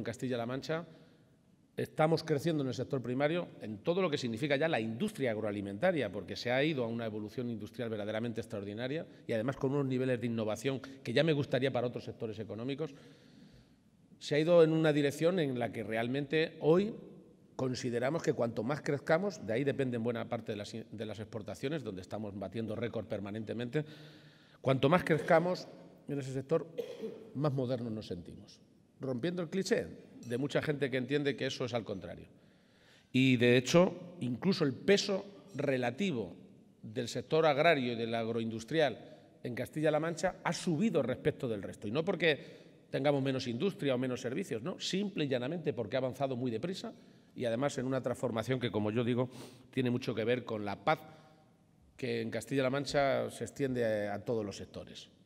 en Castilla-La Mancha, estamos creciendo en el sector primario en todo lo que significa ya la industria agroalimentaria, porque se ha ido a una evolución industrial verdaderamente extraordinaria y además con unos niveles de innovación que ya me gustaría para otros sectores económicos. Se ha ido en una dirección en la que realmente hoy consideramos que cuanto más crezcamos, de ahí dependen buena parte de las, de las exportaciones, donde estamos batiendo récord permanentemente, cuanto más crezcamos en ese sector, más modernos nos sentimos rompiendo el cliché de mucha gente que entiende que eso es al contrario. Y de hecho, incluso el peso relativo del sector agrario y del agroindustrial en Castilla-La Mancha ha subido respecto del resto. Y no porque tengamos menos industria o menos servicios, no, simple y llanamente porque ha avanzado muy deprisa y además en una transformación que, como yo digo, tiene mucho que ver con la paz que en Castilla-La Mancha se extiende a, a todos los sectores.